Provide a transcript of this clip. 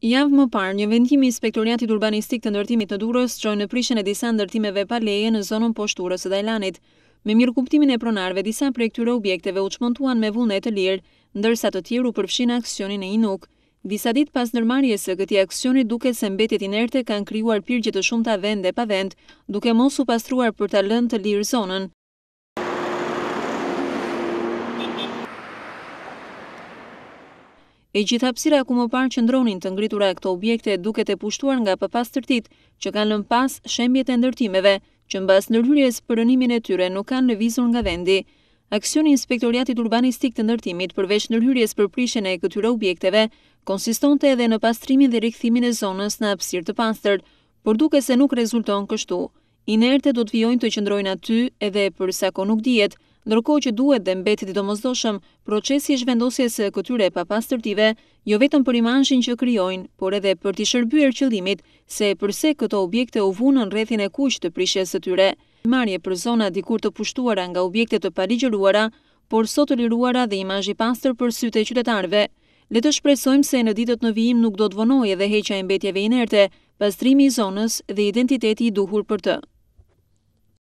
Javë më parë, një vendimi inspektoriatit urbanistik të ndërtimit të durës që në prishën e disa ndërtimeve pa leje në zonën poshturës e Dajlanit. Me mirë e pronarve, disa prej këtyre objekteve u çmontuan me vullnet të lirë, ndërsa të tjerë u përfshin aksionin e Inuk. Disa ditë pas ndërmarrjes së këtij aksioni, duket se mbetjet inerte kanë krijuar pirgje të shumta vende pa vend, duke mos u pastruar për ta lënë të lirë zonën. E gjithë hapësira ku më parë që ndronin të ngritura e këto objekte duke të pushtuar nga pëpas tërtit që kanë lën pas shembjet e ndërtimeve që në bas nërhyrjes për rënimin e tyre nuk kanë vizur nga vendi. Aksioni Inspektoriatit Urbanistik të ndërtimit përveç nërhyrjes për prishen e këtyre objekteve konsistonte edhe në pastrimin dhe rikëthimin e zonës në hapësir të pastër, por duke se nuk rezulton kështu. Inerte do të vjojnë të qëndrojnë aty edhe për sako nuk djetë, ndërko që duhet dhe mbetit i domozdoshëm, procesi i shvendosjes e këtyre pa pas tërtive, jo vetëm për imanshin që kryojnë, por edhe për t'i shërbyer qëllimit, se përse këto objekte u vunën rrethin e kuq të prishjes së tyre. Marje për zona dikur të pushtuara nga objekte të paligjëruara, por sot të liruara dhe imanshi pastër për sytë e qytetarve. Le të shpresojmë se në ditët në vijim nuk do të vonojë edhe heqja e mbetjeve inerte, pastrimi i zonës dhe identiteti i duhur për të.